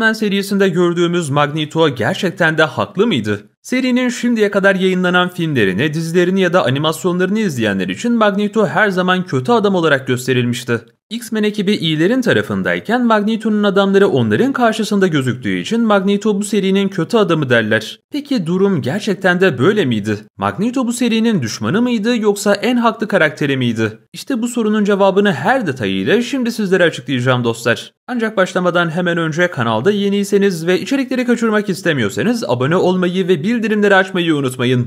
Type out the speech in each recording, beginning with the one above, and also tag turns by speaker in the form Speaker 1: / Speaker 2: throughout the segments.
Speaker 1: X-Men serisinde gördüğümüz Magneto gerçekten de haklı mıydı? Serinin şimdiye kadar yayınlanan filmlerini, dizilerini ya da animasyonlarını izleyenler için Magneto her zaman kötü adam olarak gösterilmişti. X-Men ekibi iyilerin tarafındayken Magneto'nun adamları onların karşısında gözüktüğü için Magneto bu serinin kötü adamı derler. Peki durum gerçekten de böyle miydi? Magneto bu serinin düşmanı mıydı yoksa en haklı karakteri miydi? İşte bu sorunun cevabını her detayıyla şimdi sizlere açıklayacağım dostlar. Ancak başlamadan hemen önce kanalda yeniyseniz ve içerikleri kaçırmak istemiyorsanız abone olmayı ve bildirimleri açmayı unutmayın.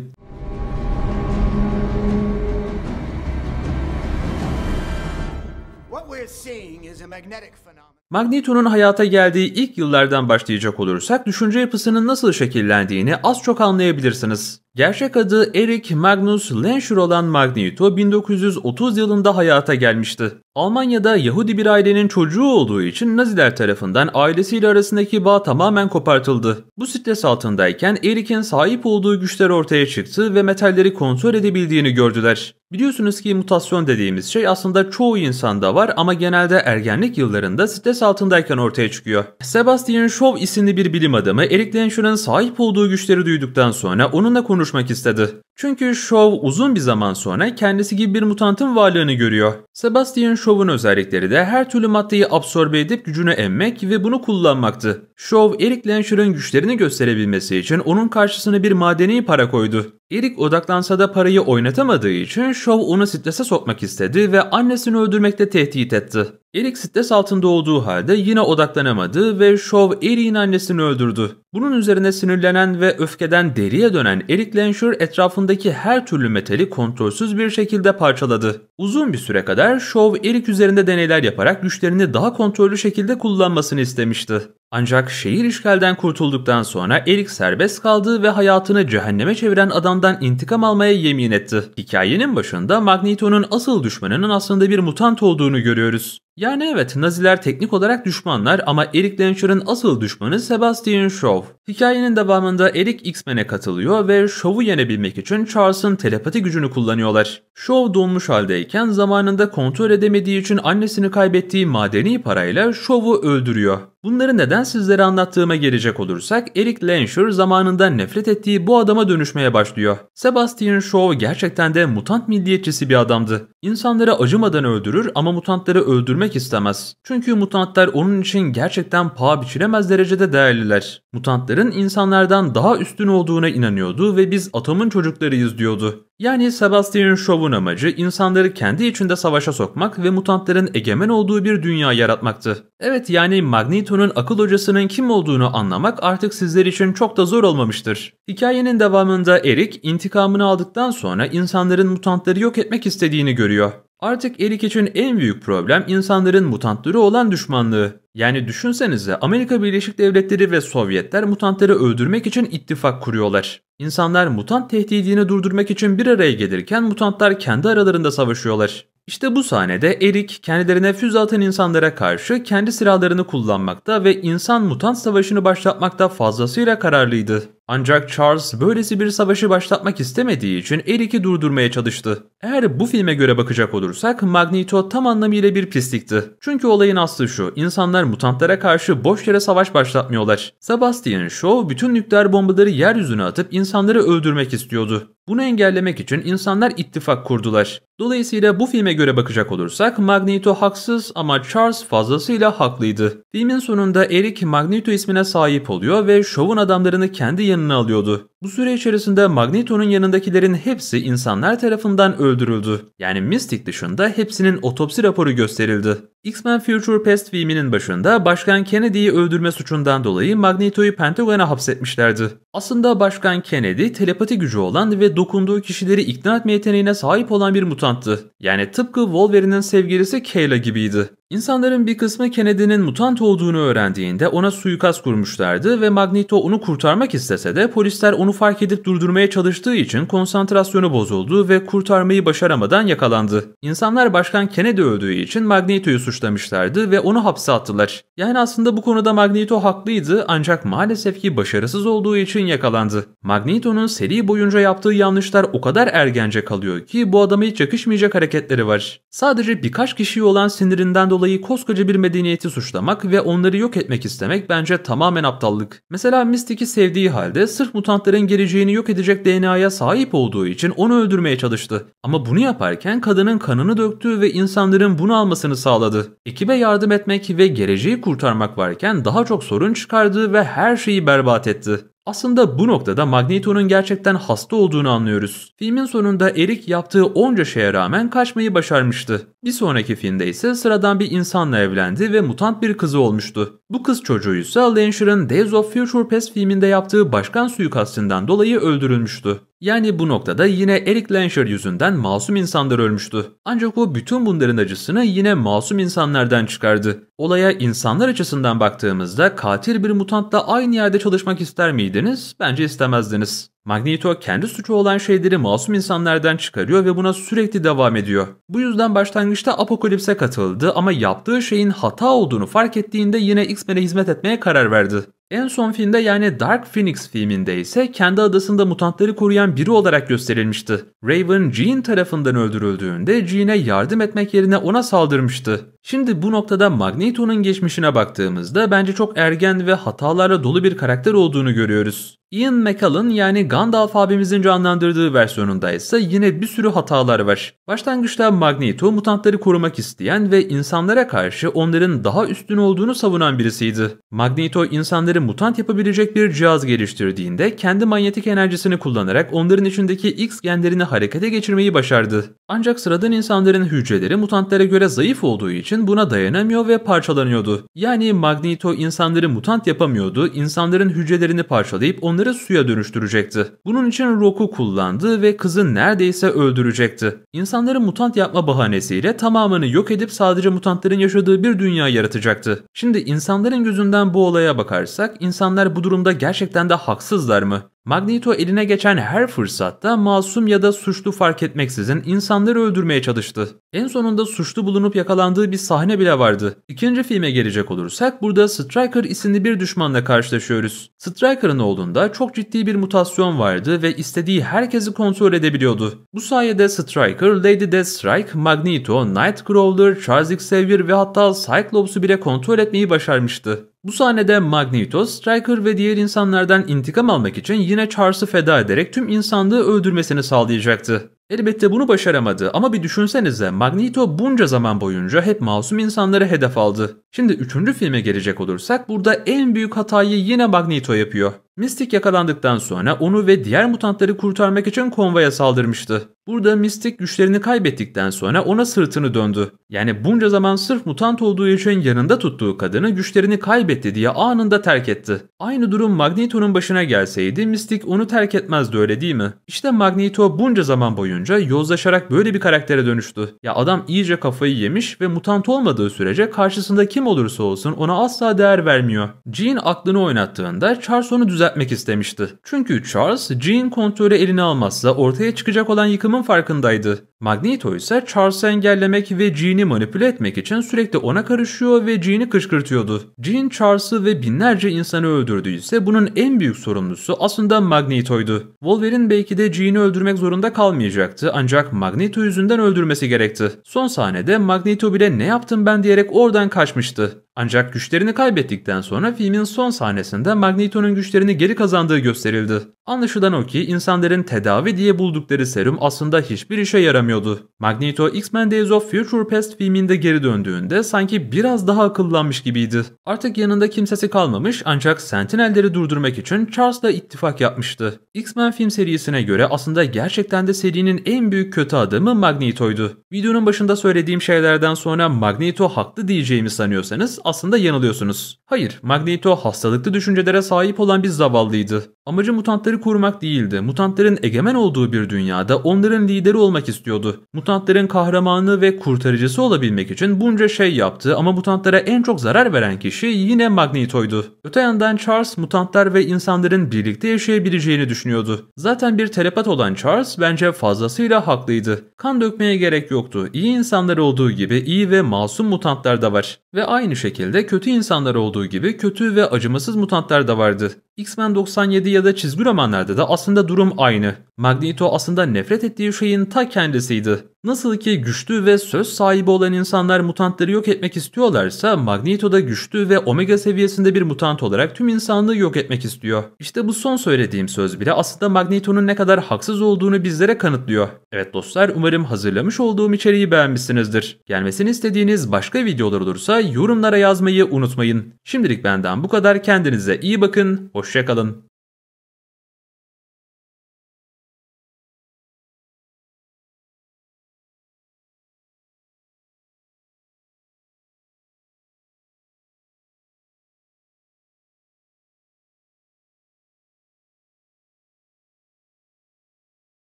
Speaker 1: Magneto'nun hayata geldiği ilk yıllardan başlayacak olursak düşünce yapısının nasıl şekillendiğini az çok anlayabilirsiniz. Gerçek adı Eric Magnus Lenscher olan Magneto 1930 yılında hayata gelmişti. Almanya'da Yahudi bir ailenin çocuğu olduğu için Naziler tarafından ailesiyle arasındaki bağ tamamen kopartıldı. Bu stres altındayken Erik'in sahip olduğu güçler ortaya çıktı ve metalleri kontrol edebildiğini gördüler. Biliyorsunuz ki mutasyon dediğimiz şey aslında çoğu insanda var ama genelde ergenlik yıllarında stres altındayken ortaya çıkıyor. Sebastian Shaw isimli bir bilim adamı Eric Lenschur'un sahip olduğu güçleri duyduktan sonra onunla konuşmak istedi. Çünkü Shaw uzun bir zaman sonra kendisi gibi bir mutantın varlığını görüyor. Sebastian Shaw'un özellikleri de her türlü maddeyi absorbe edip gücünü emmek ve bunu kullanmaktı. Shaw, Eric Lansher'ın güçlerini gösterebilmesi için onun karşısına bir madeni para koydu. Eric odaklansa da parayı oynatamadığı için Shaw onu strese sokmak istedi ve annesini öldürmekte tehdit etti. Eric stres altında olduğu halde yine odaklanamadı ve Shaw Eric'in annesini öldürdü. Bunun üzerine sinirlenen ve öfkeden deriye dönen Eric Lansher etrafındaki her türlü metali kontrolsüz bir şekilde parçaladı. Uzun bir süre kadar Shaw Eric üzerinde deneyler yaparak güçlerini daha kontrollü şekilde kullanmasını istemişti. Ancak şehir işgalden kurtulduktan sonra Eric serbest kaldı ve hayatını cehenneme çeviren adamdan intikam almaya yemin etti. Hikayenin başında Magneto'nun asıl düşmanının aslında bir mutant olduğunu görüyoruz. Yani evet Naziler teknik olarak düşmanlar ama Eric Lancher'ın asıl düşmanı Sebastian Shaw. Hikayenin devamında Eric X-Men'e katılıyor ve Shaw'u yenebilmek için Charles'ın telepati gücünü kullanıyorlar. Shaw donmuş haldeyken zamanında kontrol edemediği için annesini kaybettiği madeni parayla Shaw'u öldürüyor. Bunları neden sizlere anlattığıma gelecek olursak Eric Lancher zamanında nefret ettiği bu adama dönüşmeye başlıyor. Sebastian Shaw gerçekten de mutant milliyetçisi bir adamdı. İnsanları acımadan öldürür ama mutantları öldürme öldürmek istemez. Çünkü mutantlar onun için gerçekten paha biçilemez derecede değerliler. Mutantların insanlardan daha üstün olduğuna inanıyordu ve biz atamın çocuklarıyız diyordu. Yani Sebastian Shaw'un amacı insanları kendi içinde savaşa sokmak ve mutantların egemen olduğu bir dünya yaratmaktı. Evet yani Magneto'nun akıl hocasının kim olduğunu anlamak artık sizler için çok da zor olmamıştır. Hikayenin devamında Eric intikamını aldıktan sonra insanların mutantları yok etmek istediğini görüyor. Artık Eric için en büyük problem insanların mutantları olan düşmanlığı. Yani düşünsenize Amerika Birleşik Devletleri ve Sovyetler mutantları öldürmek için ittifak kuruyorlar. İnsanlar mutant tehdidini durdurmak için bir araya gelirken mutantlar kendi aralarında savaşıyorlar. İşte bu sahnede Erik kendilerine füze atan insanlara karşı kendi silahlarını kullanmakta ve insan mutant savaşını başlatmakta fazlasıyla kararlıydı. Ancak Charles böylesi bir savaşı başlatmak istemediği için Eric'i durdurmaya çalıştı. Eğer bu filme göre bakacak olursak Magneto tam anlamıyla bir pislikti. Çünkü olayın aslı şu, insanlar mutantlara karşı boş yere savaş başlatmıyorlar. Sebastian Shaw bütün nükleer bombaları yeryüzüne atıp insanları öldürmek istiyordu. Bunu engellemek için insanlar ittifak kurdular. Dolayısıyla bu filme göre bakacak olursak Magneto haksız ama Charles fazlasıyla haklıydı. Filmin sonunda Eric Magneto ismine sahip oluyor ve Shaw'un adamlarını kendi yanına alıyordu. Bu süre içerisinde Magneto'nun yanındakilerin hepsi insanlar tarafından öldürüldü. Yani Mystic dışında hepsinin otopsi raporu gösterildi. X-Men Future Past filminin başında Başkan Kennedy'yi öldürme suçundan dolayı Magneto'yu Pentagon'a hapsetmişlerdi. Aslında Başkan Kennedy telepati gücü olan ve dokunduğu kişileri ikna etme yeteneğine sahip olan bir mutanttı. Yani tıpkı Wolverine'in sevgilisi Kayla gibiydi. İnsanların bir kısmı Kennedy'nin mutant olduğunu öğrendiğinde ona suikast kurmuşlardı ve Magneto onu kurtarmak istese de polisler onu fark edip durdurmaya çalıştığı için konsantrasyonu bozuldu ve kurtarmayı başaramadan yakalandı. İnsanlar Başkan Kennedy öldüğü için Magneto'yu suçlamışlardı ve onu hapse attılar. Yani aslında bu konuda Magneto haklıydı ancak maalesef ki başarısız olduğu için yakalandı. Magneto'nun seri boyunca yaptığı yanlışlar o kadar ergence kalıyor ki bu adama hiç yakışmayacak hareketleri var. Sadece birkaç kişiye olan sinirinden dolayı koskoca bir medeniyeti suçlamak ve onları yok etmek istemek bence tamamen aptallık. Mesela Mystic'i sevdiği halde sırf mutantların kadının geleceğini yok edecek DNA'ya sahip olduğu için onu öldürmeye çalıştı. Ama bunu yaparken kadının kanını döktü ve insanların bunu almasını sağladı. Ekibe yardım etmek ve geleceği kurtarmak varken daha çok sorun çıkardı ve her şeyi berbat etti. Aslında bu noktada Magneto'nun gerçekten hasta olduğunu anlıyoruz. Filmin sonunda Erik yaptığı onca şeye rağmen kaçmayı başarmıştı. Bir sonraki filmde ise sıradan bir insanla evlendi ve mutant bir kızı olmuştu. Bu kız çocuğu ise Alan Days of Future Past filminde yaptığı başkan suikastinden dolayı öldürülmüştü. Yani bu noktada yine Eric Lancher yüzünden masum insanlar ölmüştü. Ancak o bütün bunların acısını yine masum insanlardan çıkardı. Olaya insanlar açısından baktığımızda katil bir mutantla aynı yerde çalışmak ister miydiniz? Bence istemezdiniz. Magneto kendi suçu olan şeyleri masum insanlardan çıkarıyor ve buna sürekli devam ediyor. Bu yüzden başlangıçta Apokalips'e katıldı ama yaptığı şeyin hata olduğunu fark ettiğinde yine X-Men'e hizmet etmeye karar verdi. En son filmde yani Dark Phoenix filminde ise kendi adasında mutantları koruyan biri olarak gösterilmişti. Raven Jean tarafından öldürüldüğünde Jean'e yardım etmek yerine ona saldırmıştı. Şimdi bu noktada Magneto'nun geçmişine baktığımızda bence çok ergen ve hatalarla dolu bir karakter olduğunu görüyoruz. Ian McKellen yani Gandalf abimizin canlandırdığı versiyonunda ise yine bir sürü hatalar var. Başlangıçta Magneto mutantları korumak isteyen ve insanlara karşı onların daha üstün olduğunu savunan birisiydi. Magneto insanları mutant yapabilecek bir cihaz geliştirdiğinde kendi manyetik enerjisini kullanarak onların içindeki X genlerini harekete geçirmeyi başardı. Ancak sıradan insanların hücreleri mutantlara göre zayıf olduğu için için buna dayanamıyor ve parçalanıyordu. Yani Magneto insanları mutant yapamıyordu, insanların hücrelerini parçalayıp onları suya dönüştürecekti. Bunun için Rock'u kullandı ve kızı neredeyse öldürecekti. İnsanları mutant yapma bahanesiyle tamamını yok edip sadece mutantların yaşadığı bir dünya yaratacaktı. Şimdi insanların gözünden bu olaya bakarsak insanlar bu durumda gerçekten de haksızlar mı? Magneto eline geçen her fırsatta masum ya da suçlu fark etmeksizin insanları öldürmeye çalıştı. En sonunda suçlu bulunup yakalandığı bir sahne bile vardı. İkinci filme gelecek olursak burada Striker isimli bir düşmanla karşılaşıyoruz. Striker'ın olduğunda çok ciddi bir mutasyon vardı ve istediği herkesi kontrol edebiliyordu. Bu sayede Striker, Lady Deathstrike, Magneto, Nightcrawler, Charles Xavier ve hatta Cyclops'u bile kontrol etmeyi başarmıştı. Bu sahnede Magneto, Stryker ve diğer insanlardan intikam almak için yine Charles'ı feda ederek tüm insanlığı öldürmesini sağlayacaktı. Elbette bunu başaramadı ama bir düşünsenize Magneto bunca zaman boyunca hep masum insanları hedef aldı. Şimdi üçüncü filme gelecek olursak burada en büyük hatayı yine Magneto yapıyor. Mystic yakalandıktan sonra onu ve diğer mutantları kurtarmak için konvoya saldırmıştı. Burada Mystic güçlerini kaybettikten sonra ona sırtını döndü. Yani bunca zaman sırf mutant olduğu için yanında tuttuğu kadını güçlerini kaybetti diye anında terk etti. Aynı durum Magneto'nun başına gelseydi Mystic onu terk etmezdi öyle değil mi? İşte Magneto bunca zaman boyunca yozlaşarak böyle bir karaktere dönüştü. Ya adam iyice kafayı yemiş ve mutant olmadığı sürece karşısında kim olursa olsun ona asla değer vermiyor. Jean aklını oynattığında Charles onu düzenledi düzeltmek istemişti. Çünkü Charles, Jean kontrolü eline almazsa ortaya çıkacak olan yıkımın farkındaydı. Magneto ise Charles'ı engellemek ve Jean'i manipüle etmek için sürekli ona karışıyor ve Jean'i kışkırtıyordu. Jean Charles'ı ve binlerce insanı öldürdüyse bunun en büyük sorumlusu aslında Magneto'ydu. Wolverine belki de Jean'i öldürmek zorunda kalmayacaktı ancak Magneto yüzünden öldürmesi gerekti. Son sahnede Magneto bile ne yaptım ben diyerek oradan kaçmıştı. Ancak güçlerini kaybettikten sonra filmin son sahnesinde Magneto'nun güçlerini geri kazandığı gösterildi. Anlaşılan o ki insanların tedavi diye buldukları serum aslında hiçbir işe yaramıyordu. Magneto X-Men Days of Future Past filminde geri döndüğünde sanki biraz daha akıllanmış gibiydi. Artık yanında kimsesi kalmamış ancak Sentinelleri durdurmak için Charles'la ittifak yapmıştı. X-Men film serisine göre aslında gerçekten de serinin en büyük kötü adamı Magneto'ydu. Videonun başında söylediğim şeylerden sonra Magneto haklı diyeceğimi sanıyorsanız aslında yanılıyorsunuz. Hayır, Magneto hastalıklı düşüncelere sahip olan bir zavallıydı. Amacı mutantları korumak değildi. Mutantların egemen olduğu bir dünyada onların lideri olmak istiyordu. Mutantların kahramanı ve kurtarıcısı olabilmek için bunca şey yaptı ama mutantlara en çok zarar veren kişi yine Magneto'ydu. Öte yandan Charles mutantlar ve insanların birlikte yaşayabileceğini düşünüyordu. Zaten bir telepat olan Charles bence fazlasıyla haklıydı. Kan dökmeye gerek yoktu. İyi insanlar olduğu gibi iyi ve masum mutantlar da var. Ve aynı şekilde kötü insanlar olduğu gibi kötü ve acımasız mutantlar da vardı. X-Men 97 ya da çizgi romanlarda da aslında durum aynı. Magneto aslında nefret ettiği şeyin ta kendisiydi. Nasıl ki güçlü ve söz sahibi olan insanlar mutantları yok etmek istiyorlarsa Magneto da güçlü ve omega seviyesinde bir mutant olarak tüm insanlığı yok etmek istiyor. İşte bu son söylediğim söz bile aslında Magneto'nun ne kadar haksız olduğunu bizlere kanıtlıyor. Evet dostlar umarım hazırlamış olduğum içeriği beğenmişsinizdir. Gelmesini istediğiniz başka videolar olursa yorumlara yazmayı unutmayın. Şimdilik benden bu kadar kendinize iyi bakın, hoşçakalın.